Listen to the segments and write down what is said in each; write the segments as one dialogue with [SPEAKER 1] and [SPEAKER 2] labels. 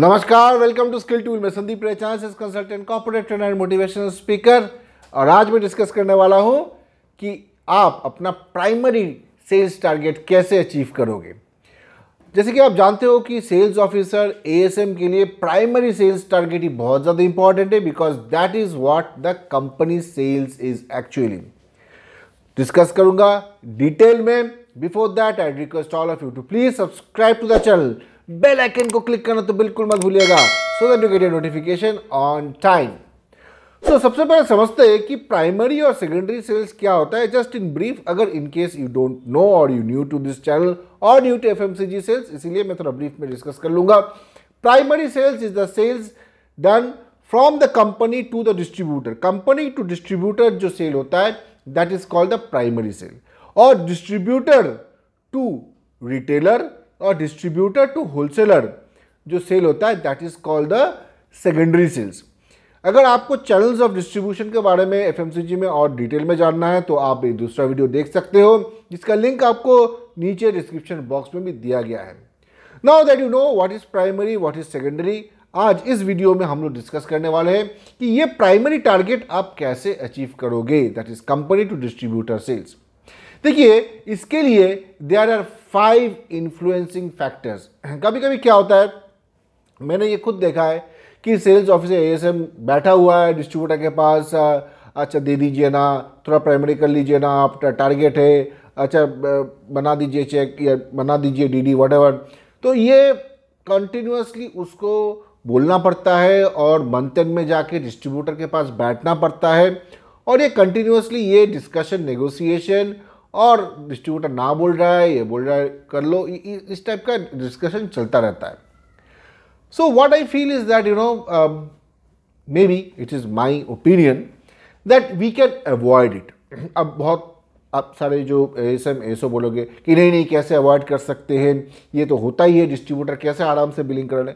[SPEAKER 1] नमस्कार welcome to skill tool में Sandeep consultant corporate trainer and motivational speaker और आज मैं डिस्कस करने वाला हूं कि आप अपना प्राइमरी सेल्स टारगेट कैसे अचीव करोगे जैसे कि आप जानते हो कि सेल्स ऑफिसर एएसएम के लिए प्राइमरी सेल्स टारगेट ही बहुत ज़्यादा इंपॉर्टेंट है because that is what the company sales is actually discuss करूंगा डिटेल में before that I request all of you to please subscribe to the channel bell icon को click करना तो बिल्कुल मत भूलिएगा so that you get notification on time तो सबसे पहले समझते हैं कि प्राइमरी और सेकेंडरी सेल्स क्या होता है जस्ट इन ब्रीफ अगर in case you don't know और you new to this channel और न्यू टू एफ सेल्स इसीलिए मैं थोड़ा ब्रीफ में डिस्कस कर लूंगा primary sales is the sales done from the company to the distributor company to distributor जो sale होता है that is called the primary sale और डिस्ट्रीब्यूटर टू रिटेलर और डिस्ट्रीब्यूटर टू होलसेलर जो सेल होता है that is called the secondary cells अगर आपको चैनल्स ऑफ डिस्ट्रीब्यूशन के बारे में एफ में और डिटेल में जानना है तो आप एक दूसरा वीडियो देख सकते हो जिसका लिंक आपको नीचे डिस्क्रिप्शन बॉक्स में भी दिया गया है now that you know what is primary what is secondary आज इस वीडियो में हम लोग डिस्कस करने वाले हैं कि ये प्राइमरी टारगेट आप कैसे अचीव करोगे that is company to distributor sales देखिए इसके लिए there are five influencing factors कभी कभी क्या होता है मैंने ये खुद देखा है कि सेल्स ऑफिसर एम बैठा हुआ है डिस्ट्रीब्यूटर के पास अच्छा दे दीजिए ना थोड़ा प्राइमरी कर लीजिए ना आप टारगेट है अच्छा बना दीजिए चेक या बना दीजिए डी डी वटेवर तो ये कंटिन्यूसली उसको बोलना पड़ता है और मंथन में जाके डिस्ट्रीब्यूटर के पास बैठना पड़ता है और ये कंटिन्यूसली ये डिस्कशन नेगोशिएशन और डिस्ट्रीब्यूटर ना बोल रहा है ये बोल रहा है कर लो इस टाइप का डिस्कशन चलता रहता है so what I feel is that you know maybe it is my opinion that we can avoid it अब बहुत आप सारे जो एस एम एस ओ बोलोगे कि नहीं नहीं कैसे अवॉइड कर सकते हैं ये तो होता ही है डिस्ट्रीब्यूटर कैसे आराम से बिलिंग कर रहे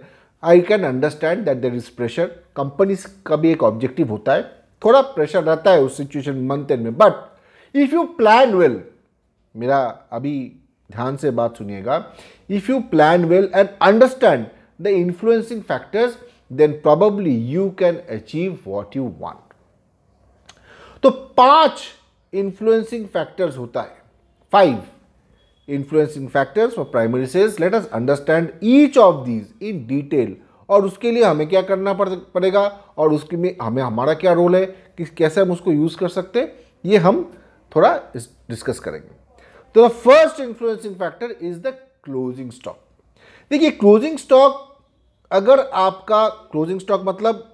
[SPEAKER 1] I can understand that there is pressure companies का भी एक ऑब्जेक्टिव होता है थोड़ा प्रेशर रहता है उस सिचुएशन मंथ एंड में but if you plan well मेरा अभी ध्यान से बात सुनिएगा if you plan well and understand the influencing factors then probably you can achieve what you want तो पांच इंफ्लुएंसिंग फैक्टर्स होता है five influencing factors for primary sales let us understand each of these in detail और उसके लिए हमें क्या करना पड़ेगा और उसके में हमें हमारा क्या रोल है कि कैसे हम उसको यूज़ कर सकते हैं ये हम थोड़ा डिस्कस करेंगे तो the first influencing factor is the closing stock देखिए क्लोजिंग स्टॉक अगर आपका क्लोजिंग स्टॉक मतलब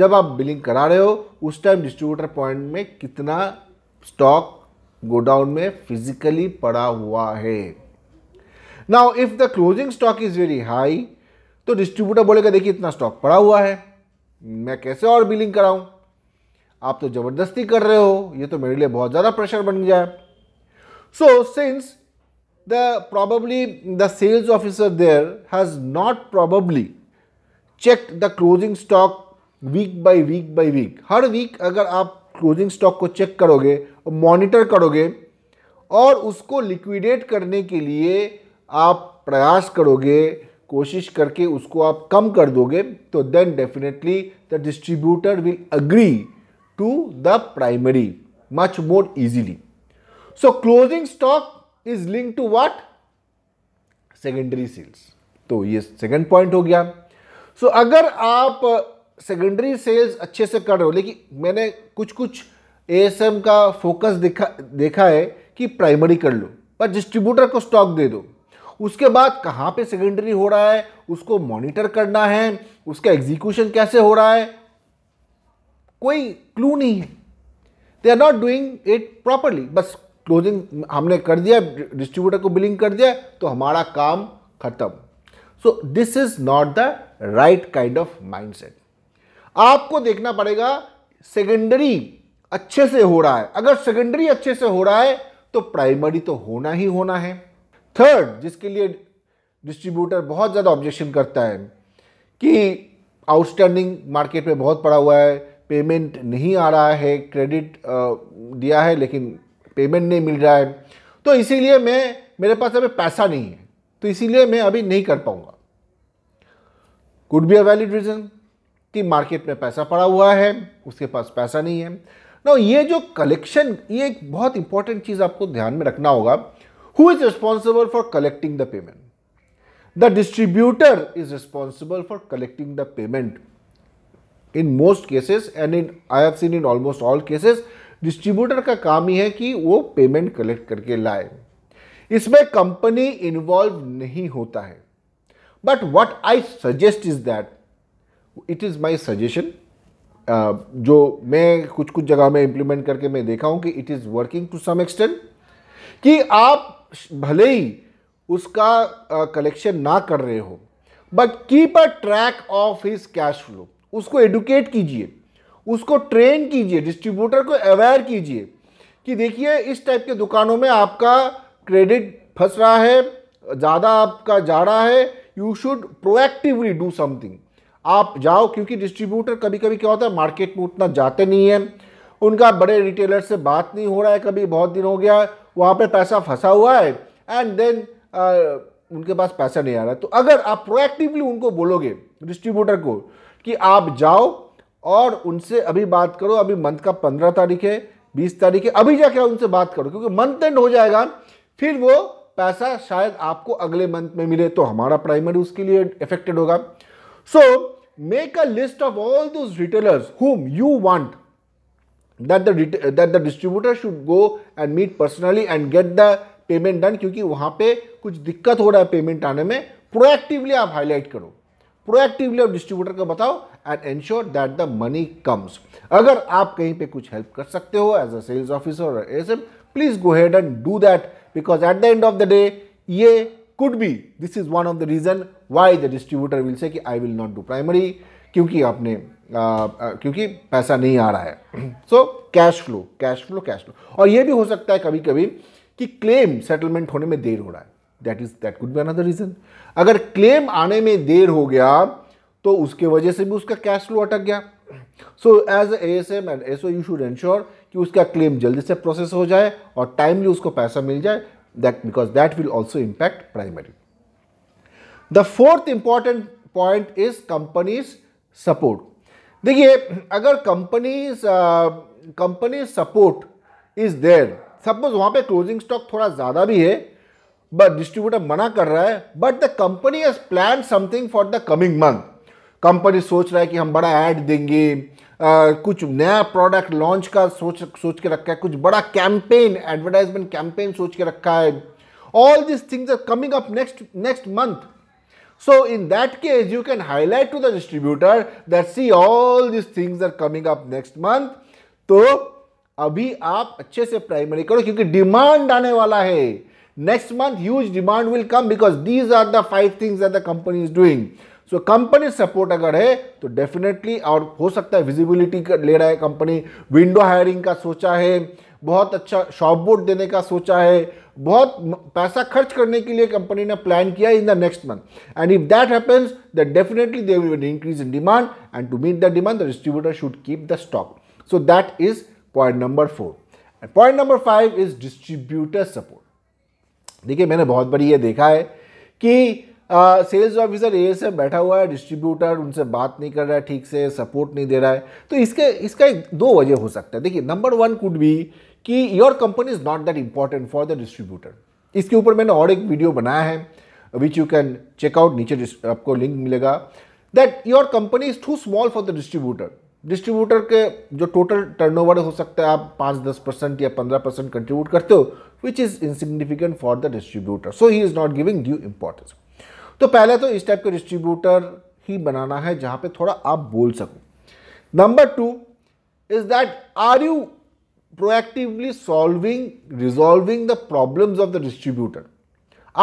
[SPEAKER 1] जब आप बिलिंग करा रहे हो उस टाइम डिस्ट्रीब्यूटर पॉइंट में कितना स्टॉक गोडाउन में फिजिकली पड़ा हुआ है now if the closing stock is very high तो डिस्ट्रीब्यूटर बोलेगा देखिए इतना स्टॉक पड़ा हुआ है मैं कैसे और बिलिंग कराऊं आप तो ज़बरदस्ती कर रहे हो ये तो मेरे लिए बहुत ज़्यादा प्रेशर बन गया है so since the probably the sales officer there has not probably check the closing stock week by week by week हर वीक अगर आप क्लोजिंग स्टॉक को चेक करोगे और मॉनिटर करोगे और उसको लिक्विडेट करने के लिए आप प्रयास करोगे कोशिश करके उसको आप कम कर दोगे तो then definitely the distributor will agree to the primary much more easily. So closing stock is linked to what? Secondary sales. तो ये सेकेंड पॉइंट हो गया सो so, अगर आप सेकेंडरी सेल्स अच्छे से कर रहे हो लेकिन मैंने कुछ कुछ ए का फोकस देखा देखा है कि प्राइमरी कर लो पर डिस्ट्रीब्यूटर को स्टॉक दे दो उसके बाद कहाँ पे सेकेंडरी हो रहा है उसको मॉनिटर करना है उसका एग्जीक्यूशन कैसे हो रहा है कोई क्लू नहीं है they are not doing it properly बस क्लोजिंग हमने कर दिया डिस्ट्रीब्यूटर को बिलिंग कर दिया तो हमारा काम खत्म so this is not the right kind of mindset आपको देखना पड़ेगा सेकेंडरी अच्छे से हो रहा है अगर सेकेंडरी अच्छे से हो रहा है तो प्राइमरी तो होना ही होना है थर्ड जिसके लिए डिस्ट्रीब्यूटर बहुत ज़्यादा ऑब्जेक्शन करता है कि आउटस्टैंडिंग मार्केट में बहुत पड़ा हुआ है पेमेंट नहीं आ रहा है क्रेडिट दिया है लेकिन पेमेंट नहीं मिल रहा है तो इसीलिए मैं मेरे पास अभी पैसा नहीं है तो इसीलिए मैं अभी नहीं कर पाऊंगा could be a valid reason कि मार्केट में पैसा पड़ा हुआ है उसके पास पैसा नहीं है ना ये जो कलेक्शन ये एक बहुत इंपॉर्टेंट चीज़ आपको ध्यान में रखना होगा who is responsible for collecting the payment the distributor is responsible for collecting the payment in most cases and in I have seen in almost all cases distributor का काम ही है कि वो पेमेंट कलेक्ट करके लाए इसमें कंपनी इन्वॉल्व नहीं होता है but what I suggest is that it is my suggestion जो मैं कुछ कुछ जगह में इंप्लीमेंट करके मैं देखा हूँ कि it is working to some extent कि आप भले ही उसका कलेक्शन uh, ना कर रहे हो but keep a track of his cash flow उसको एडुकेट कीजिए उसको ट्रेन कीजिए डिस्ट्रीब्यूटर को अवेयर कीजिए कि देखिए इस टाइप के दुकानों में आपका क्रेडिट फंस रहा है ज़्यादा आपका जा रहा है you should proactively do something आप जाओ क्योंकि डिस्ट्रीब्यूटर कभी कभी क्या होता है मार्केट में उतना जाते नहीं है उनका बड़े रिटेलर से बात नहीं हो रहा है कभी बहुत दिन हो गया वहाँ पे पैसा फंसा हुआ है एंड देन उनके पास पैसा नहीं आ रहा है तो अगर आप प्रोएक्टिवली उनको बोलोगे डिस्ट्रीब्यूटर को कि आप जाओ और उनसे अभी बात करो अभी मंथ का पंद्रह तारीख है बीस तारीख है अभी जाकर उनसे बात करो क्योंकि मंथ एंड हो जाएगा फिर वो पैसा शायद आपको अगले मंथ में मिले तो हमारा प्राइमरी उसके लिए इफेक्टेड होगा so make a list of all those retailers whom you want that that the distributor should go and meet personally and get the payment done क्योंकि वहां पे कुछ दिक्कत हो रहा है पेमेंट आने में प्रोएक्टिवली आप हाईलाइट करो प्रोएक्टिवली आप डिस्ट्रीब्यूटर को बताओ and ensure that the money comes अगर आप कहीं पे कुछ हेल्प कर सकते हो as a sales officer as S M please go head and do that because at the end of the day ये could be this is one of the reason why the distributor will say कि I will not do primary क्योंकि आपने क्योंकि पैसा नहीं आ रहा है so cash flow cash flow cash flow और ये भी हो सकता है कभी कभी कि क्लेम सेटलमेंट होने में देर हो रहा है that is that could be another reason अगर क्लेम आने में देर हो गया तो उसके वजह से भी उसका कैश फ्लो अटक गया so as A S M and S O you should ensure कि उसका क्लेम जल्दी से प्रोसेस हो जाए और टाइमली उसको पैसा मिल जाए that because that will also impact primary the fourth important point is companies support देखिए अगर companies company support is there suppose वहाँ पे क्लोजिंग स्टॉक थोड़ा ज़्यादा भी है बट डिस्ट्रीब्यूटर मना कर रहा है but the company has plan something for the coming month company सोच रहा है कि हम बड़ा ऐड देंगे आ, कुछ नया प्रोडक्ट लॉन्च का सोच सोच के रखा है कुछ बड़ा कैंपेन एडवर्टाइजमेंट कैंपेन सोच के रखा है all this things are coming up next next month so in that case you can highlight to the distributor that see all this things are coming up next month तो अभी आप अच्छे से primary करो क्योंकि डिमांड आने वाला है next month huge demand will come because these are the five things that the company is doing so company support agar hai to definitely aur ho sakta hai visibility le raha hai company window hiring ka socha hai बहुत अच्छा shop board देने का सोचा है बहुत पैसा खर्च करने के लिए कंपनी ने प्लान किया in the next month and if that happens that definitely there will increase in demand and to meet the demand the distributor should keep the stock so that is point number four and point number five is distributor देखिए मैंने बहुत बड़ी ये देखा है कि sales officer ए से बैठा हुआ है डिस्ट्रीब्यूटर उनसे बात नहीं कर रहा है ठीक से सपोर्ट नहीं दे रहा है तो इसके इसका एक दो वजह हो सकता है देखिए नंबर वन कुड बी कि your company is not that important for the distributor इसके ऊपर मैंने और एक वीडियो बनाया है विच यू कैन चेकआउट नीचे आपको लिंक मिलेगा that your company is too small for the distributor distributor के जो टोटल टर्नओवर हो सकता है आप पाँच दस परसेंट या पंद्रह परसेंट कंट्रीब्यूट करते हो which is insignificant for the distributor so he is not giving due importance तो पहले तो इस टाइप के डिस्ट्रीब्यूटर ही बनाना है जहाँ पे थोड़ा आप बोल सको number two is that are you proactively solving resolving the problems of the distributor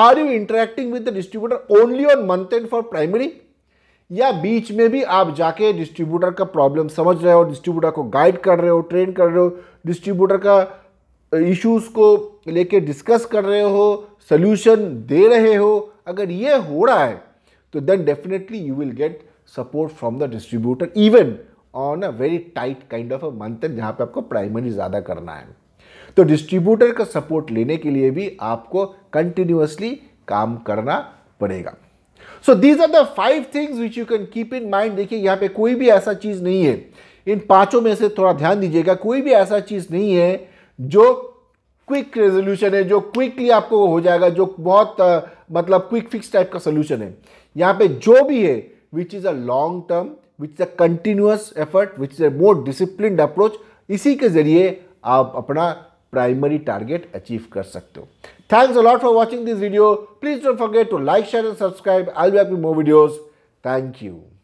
[SPEAKER 1] are you interacting with the distributor only on month end for primary या बीच में भी आप जाके डिस्ट्रीब्यूटर का प्रॉब्लम समझ रहे हो डिस्ट्रीब्यूटर को गाइड कर रहे हो ट्रेन कर रहे हो डिस्ट्रीब्यूटर का इश्यूज को लेके डिस्कस कर रहे हो सोल्यूशन दे रहे हो अगर ये हो रहा है तो then definitely you will get support from the distributor even on a very tight kind of a month जहाँ पे आपको प्राइमरी ज़्यादा करना है तो डिस्ट्रीब्यूटर का सपोर्ट लेने के लिए भी आपको कंटिन्यूसली काम करना पड़ेगा so these are the five things which you can keep in mind देखिए यहाँ पे कोई भी ऐसा चीज़ नहीं है इन पांचों में से थोड़ा ध्यान दीजिएगा कोई भी ऐसा चीज़ नहीं है जो क्विक रेजोल्यूशन है जो क्विकली आपको हो जाएगा जो बहुत uh, मतलब क्विक फिक्स टाइप का सोल्यूशन है यहाँ पे जो भी है which is a long term which is a continuous effort which is a more discipline approach इसी के ज़रिए आप अपना primary target achieve kar sakte ho. Thanks a lot for watching this video. Please don't forget to like, share and subscribe. I'll be back with more videos. Thank you.